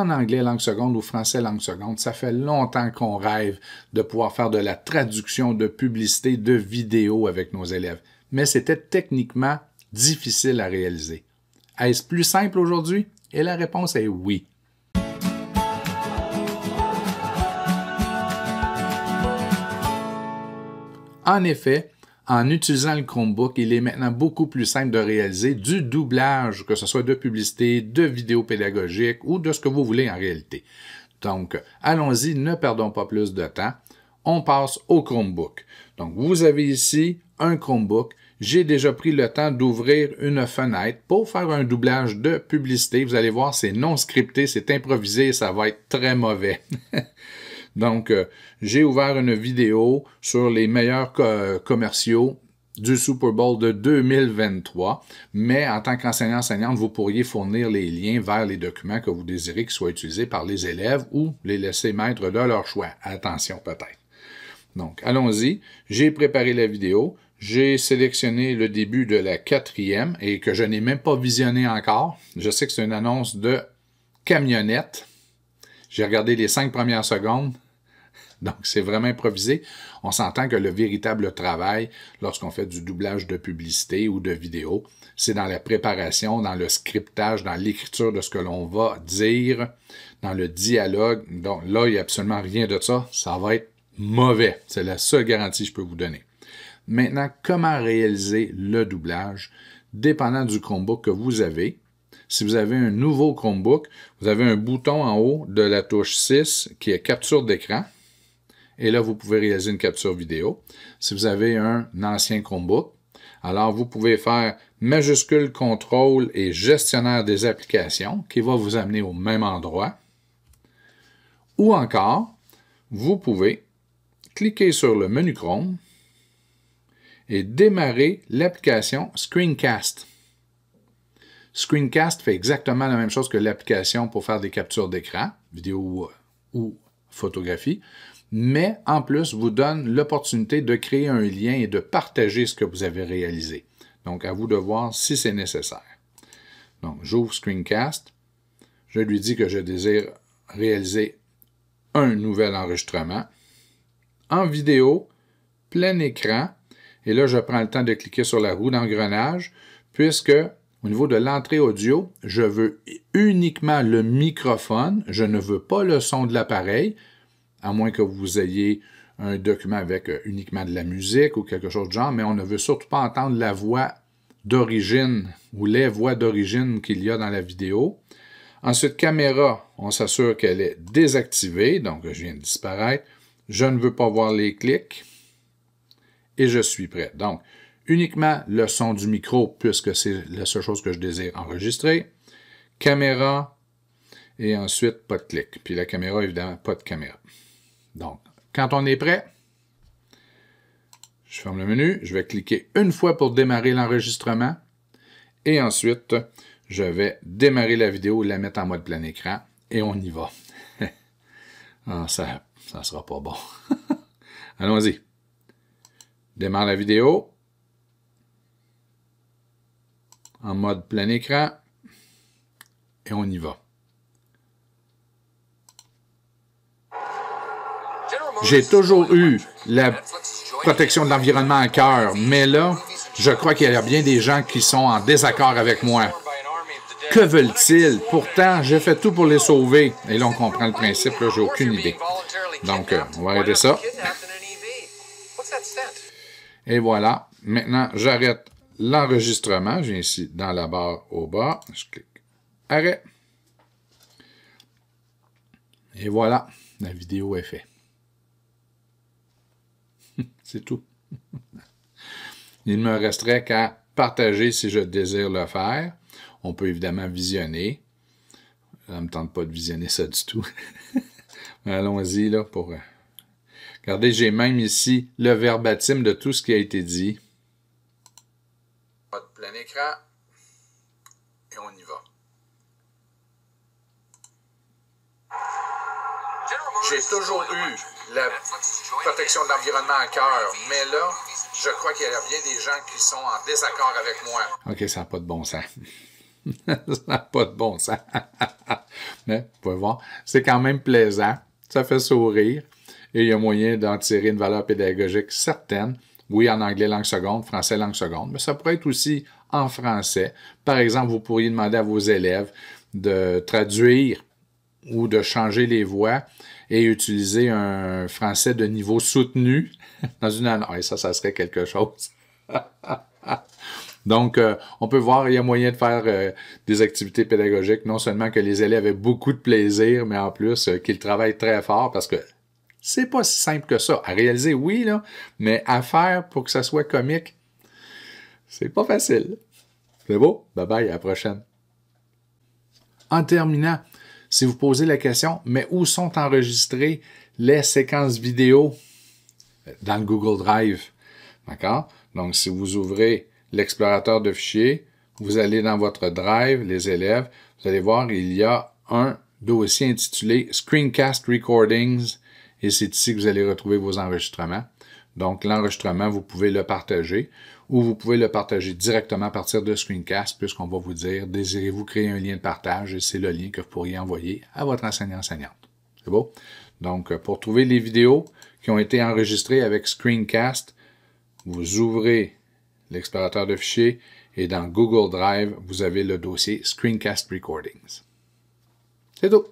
en anglais langue seconde ou français langue seconde. Ça fait longtemps qu'on rêve de pouvoir faire de la traduction de publicité, de vidéos avec nos élèves. Mais c'était techniquement difficile à réaliser. Est-ce plus simple aujourd'hui? Et la réponse est oui. En effet, en utilisant le Chromebook, il est maintenant beaucoup plus simple de réaliser du doublage, que ce soit de publicité, de vidéos pédagogiques ou de ce que vous voulez en réalité. Donc, allons-y, ne perdons pas plus de temps. On passe au Chromebook. Donc, vous avez ici un Chromebook. J'ai déjà pris le temps d'ouvrir une fenêtre pour faire un doublage de publicité. Vous allez voir, c'est non scripté, c'est improvisé, ça va être très mauvais. Donc, euh, j'ai ouvert une vidéo sur les meilleurs commerciaux du Super Bowl de 2023, mais en tant qu'enseignant-enseignante, vous pourriez fournir les liens vers les documents que vous désirez qu'ils soient utilisés par les élèves ou les laisser mettre de leur choix. Attention peut-être. Donc, allons-y. J'ai préparé la vidéo. J'ai sélectionné le début de la quatrième et que je n'ai même pas visionné encore. Je sais que c'est une annonce de camionnette. J'ai regardé les cinq premières secondes. Donc, c'est vraiment improvisé. On s'entend que le véritable travail, lorsqu'on fait du doublage de publicité ou de vidéo, c'est dans la préparation, dans le scriptage, dans l'écriture de ce que l'on va dire, dans le dialogue. Donc là, il n'y a absolument rien de ça. Ça va être mauvais. C'est la seule garantie que je peux vous donner. Maintenant, comment réaliser le doublage? Dépendant du Chromebook que vous avez, si vous avez un nouveau Chromebook, vous avez un bouton en haut de la touche 6 qui est capture d'écran. Et là, vous pouvez réaliser une capture vidéo. Si vous avez un ancien Chromebook, alors vous pouvez faire majuscule contrôle et gestionnaire des applications qui va vous amener au même endroit. Ou encore, vous pouvez cliquer sur le menu Chrome et démarrer l'application Screencast. Screencast fait exactement la même chose que l'application pour faire des captures d'écran, vidéo ou photographie, mais en plus vous donne l'opportunité de créer un lien et de partager ce que vous avez réalisé. Donc, à vous de voir si c'est nécessaire. Donc, j'ouvre Screencast. Je lui dis que je désire réaliser un nouvel enregistrement en vidéo, plein écran. Et là, je prends le temps de cliquer sur la roue d'engrenage puisque au niveau de l'entrée audio, je veux uniquement le microphone. Je ne veux pas le son de l'appareil, à moins que vous ayez un document avec euh, uniquement de la musique ou quelque chose de genre, mais on ne veut surtout pas entendre la voix d'origine ou les voix d'origine qu'il y a dans la vidéo. Ensuite, caméra, on s'assure qu'elle est désactivée, donc euh, je viens de disparaître. Je ne veux pas voir les clics et je suis prêt. Donc, uniquement le son du micro, puisque c'est la seule chose que je désire enregistrer. Caméra, et ensuite pas de clic. Puis la caméra, évidemment, pas de caméra. Donc, quand on est prêt, je ferme le menu, je vais cliquer une fois pour démarrer l'enregistrement, et ensuite, je vais démarrer la vidéo, la mettre en mode plein écran, et on y va. Ah, ça ne sera pas bon. Allons-y. Démarre la vidéo. en mode plein écran et on y va. J'ai toujours eu la protection de l'environnement à cœur, mais là, je crois qu'il y a bien des gens qui sont en désaccord avec moi. Que veulent-ils? Pourtant, j'ai fait tout pour les sauver. Et là, on comprend le principe, là, j'ai aucune idée. Donc, euh, on va arrêter ça. Et voilà. Maintenant, j'arrête l'enregistrement. j'ai ici dans la barre au bas. Je clique arrêt. Et voilà, la vidéo est faite. C'est tout. Il ne me resterait qu'à partager si je désire le faire. On peut évidemment visionner. Ça ne me tente pas de visionner ça du tout. Allons-y là pour... Euh, regardez, j'ai même ici le verbatim de tout ce qui a été dit. Mode plein écran. Et on y va. J'ai toujours eu la protection de l'environnement à cœur, mais là, je crois qu'il y a bien des gens qui sont en désaccord avec moi. OK, ça n'a pas de bon sens. ça n'a pas de bon sens. mais, vous pouvez voir, c'est quand même plaisant, ça fait sourire, et il y a moyen d'en tirer une valeur pédagogique certaine. Oui, en anglais langue seconde, français langue seconde, mais ça pourrait être aussi en français. Par exemple, vous pourriez demander à vos élèves de traduire ou de changer les voix et utiliser un français de niveau soutenu dans une année. Ah, ça, ça serait quelque chose. Donc, euh, on peut voir, il y a moyen de faire euh, des activités pédagogiques, non seulement que les élèves aient beaucoup de plaisir, mais en plus euh, qu'ils travaillent très fort parce que c'est pas si simple que ça. À réaliser, oui, là, mais à faire pour que ça soit comique, c'est pas facile. C'est beau? Bye bye, à la prochaine. En terminant, si vous posez la question, mais où sont enregistrées les séquences vidéo? Dans le Google Drive. D'accord? Donc, si vous ouvrez l'explorateur de fichiers, vous allez dans votre Drive, les élèves, vous allez voir, il y a un dossier intitulé Screencast Recordings et c'est ici que vous allez retrouver vos enregistrements. Donc, l'enregistrement, vous pouvez le partager ou vous pouvez le partager directement à partir de Screencast puisqu'on va vous dire « Désirez-vous créer un lien de partage? » et c'est le lien que vous pourriez envoyer à votre enseignant-enseignante. C'est beau? Donc, pour trouver les vidéos qui ont été enregistrées avec Screencast, vous ouvrez l'explorateur de fichiers et dans Google Drive, vous avez le dossier Screencast Recordings. C'est tout.